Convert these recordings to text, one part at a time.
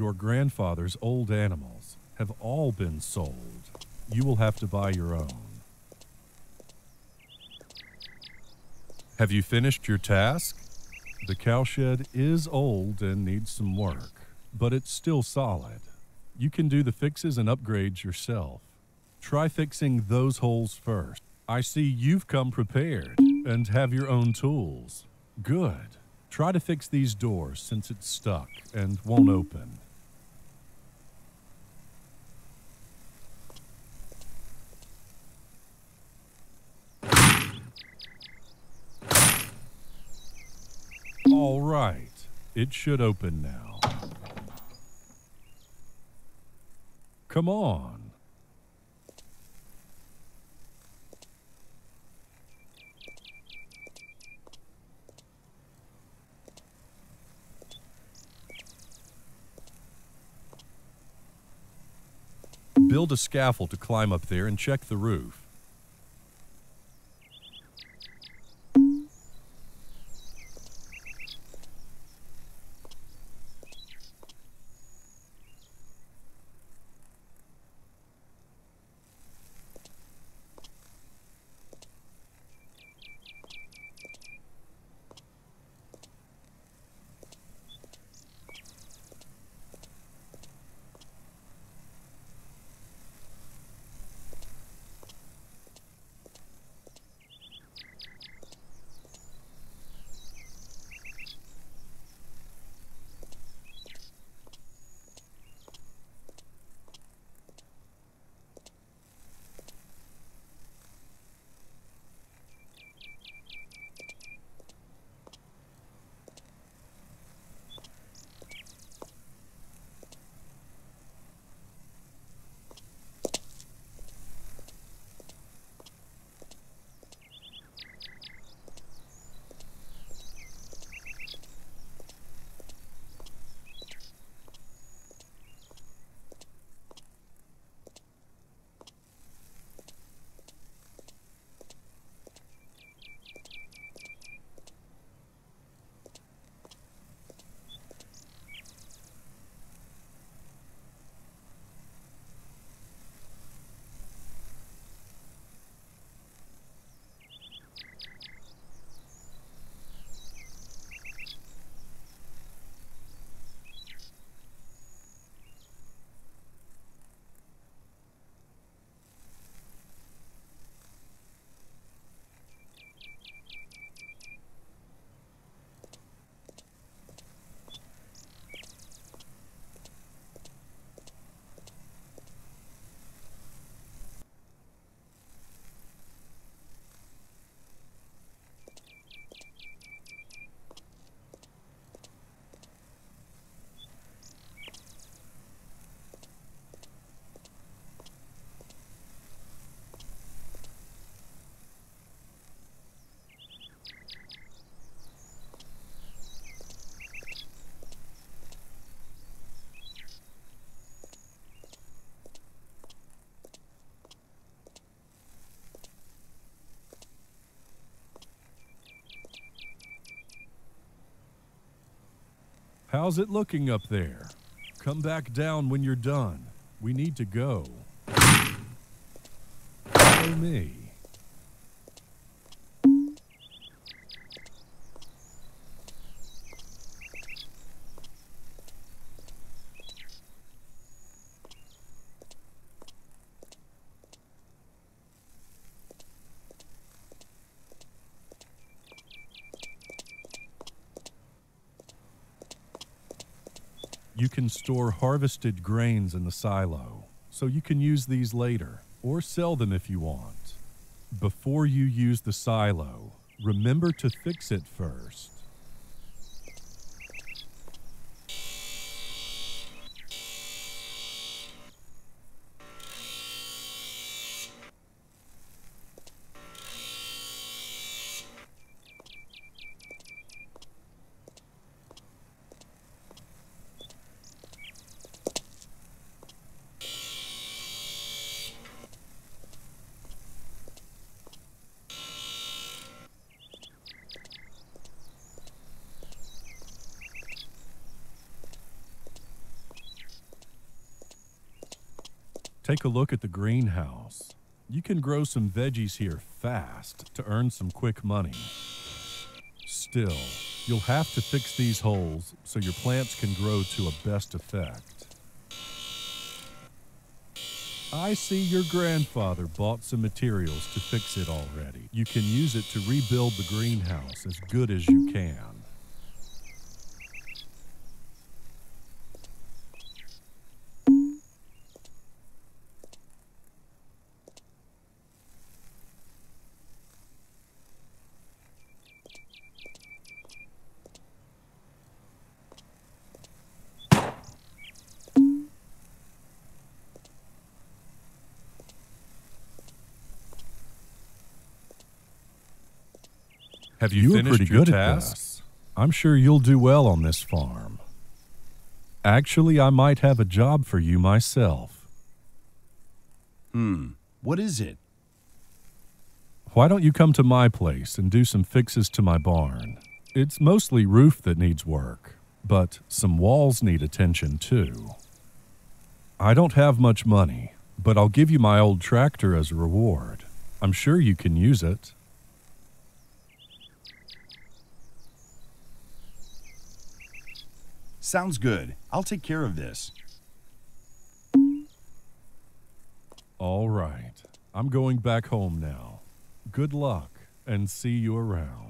Your grandfather's old animals have all been sold. You will have to buy your own. Have you finished your task? The cowshed is old and needs some work, but it's still solid. You can do the fixes and upgrades yourself. Try fixing those holes first. I see you've come prepared and have your own tools. Good. Try to fix these doors since it's stuck and won't open. right. It should open now. Come on. Build a scaffold to climb up there and check the roof. How's it looking up there? Come back down when you're done. We need to go. Follow me. store harvested grains in the silo, so you can use these later or sell them if you want. Before you use the silo, remember to fix it first. take a look at the greenhouse. You can grow some veggies here fast to earn some quick money. Still, you'll have to fix these holes so your plants can grow to a best effect. I see your grandfather bought some materials to fix it already. You can use it to rebuild the greenhouse as good as you can. Have you, you finished pretty your good tasks? I'm sure you'll do well on this farm. Actually, I might have a job for you myself. Hmm, what is it? Why don't you come to my place and do some fixes to my barn? It's mostly roof that needs work, but some walls need attention too. I don't have much money, but I'll give you my old tractor as a reward. I'm sure you can use it. Sounds good. I'll take care of this. All right. I'm going back home now. Good luck and see you around.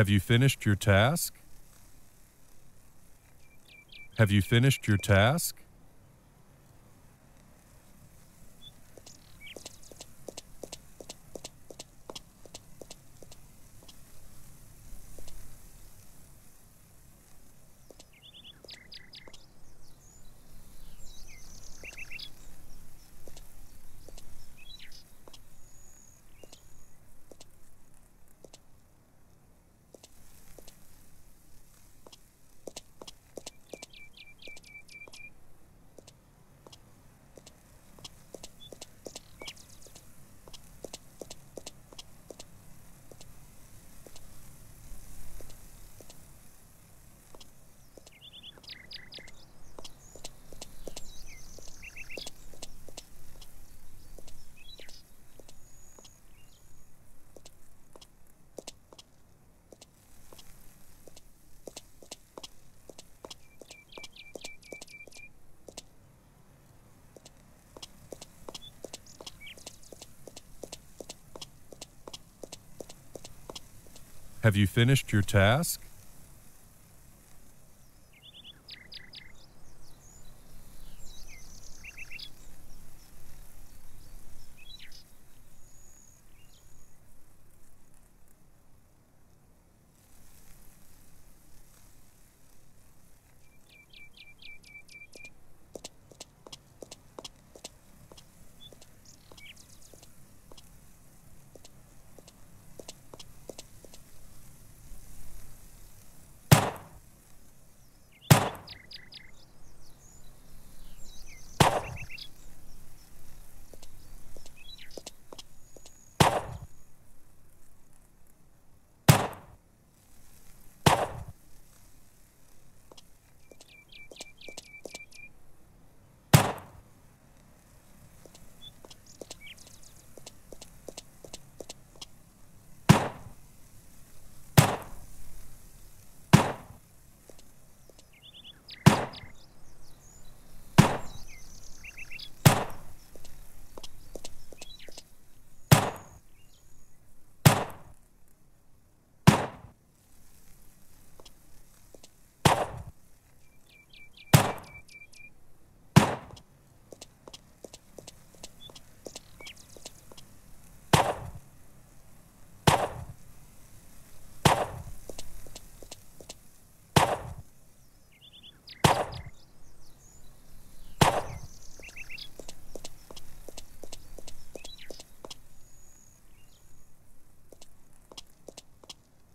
Have you finished your task? Have you finished your task? Have you finished your task?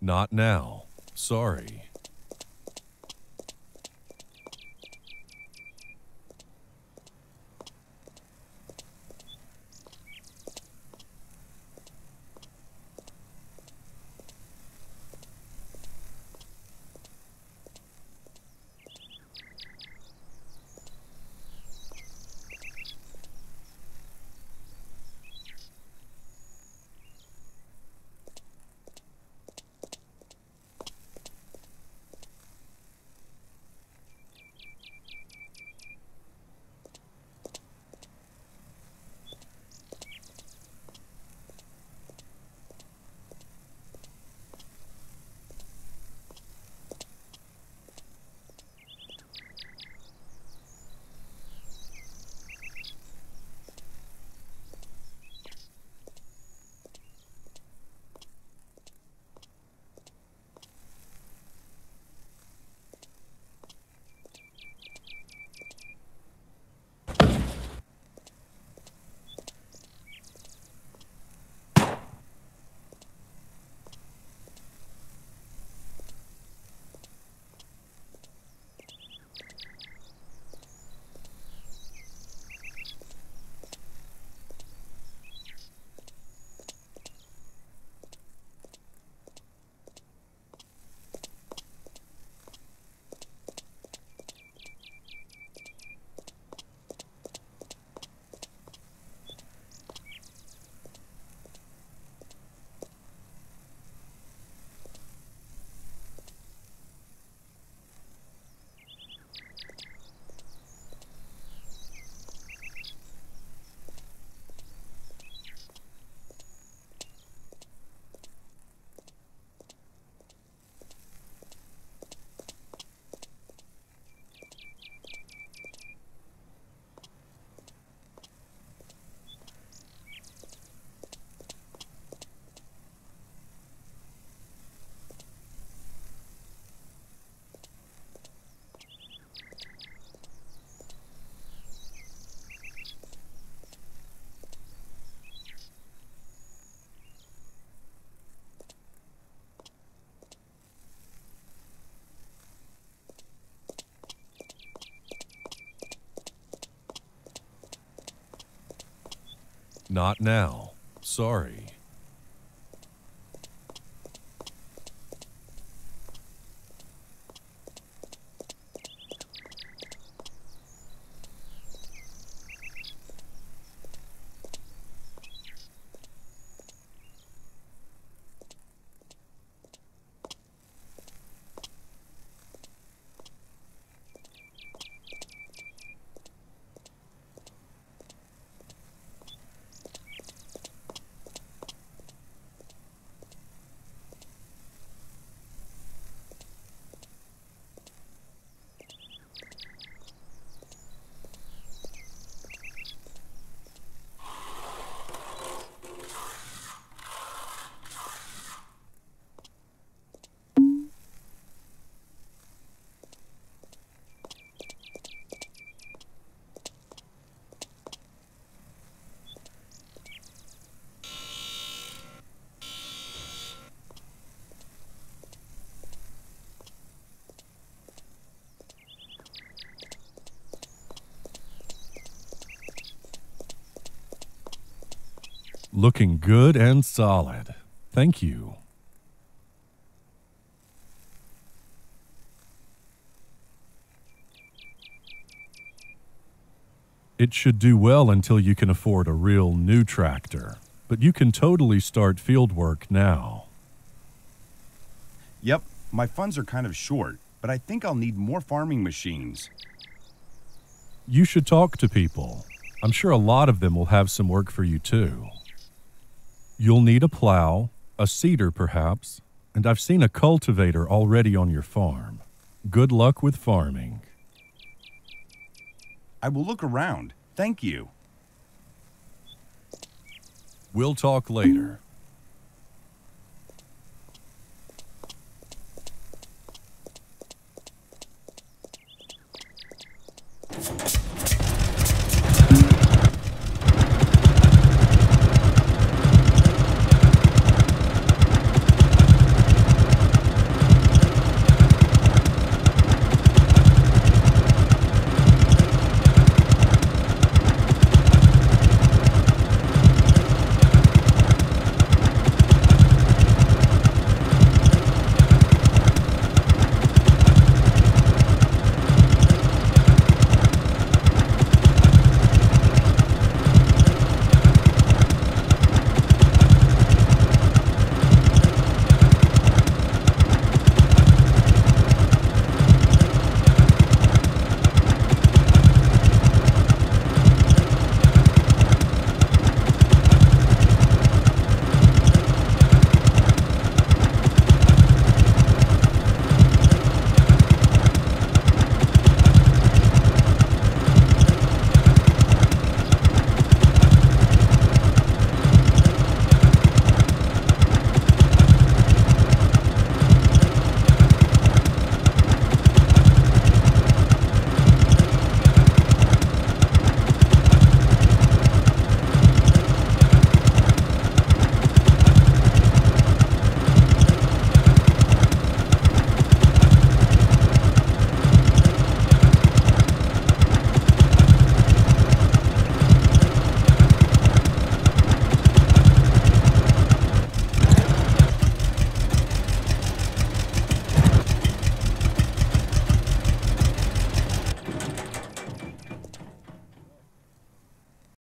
Not now. Sorry. Not now. Sorry. Looking good and solid. Thank you. It should do well until you can afford a real new tractor, but you can totally start field work now. Yep, my funds are kind of short, but I think I'll need more farming machines. You should talk to people. I'm sure a lot of them will have some work for you too. You'll need a plow, a seeder perhaps, and I've seen a cultivator already on your farm. Good luck with farming. I will look around. Thank you. We'll talk later.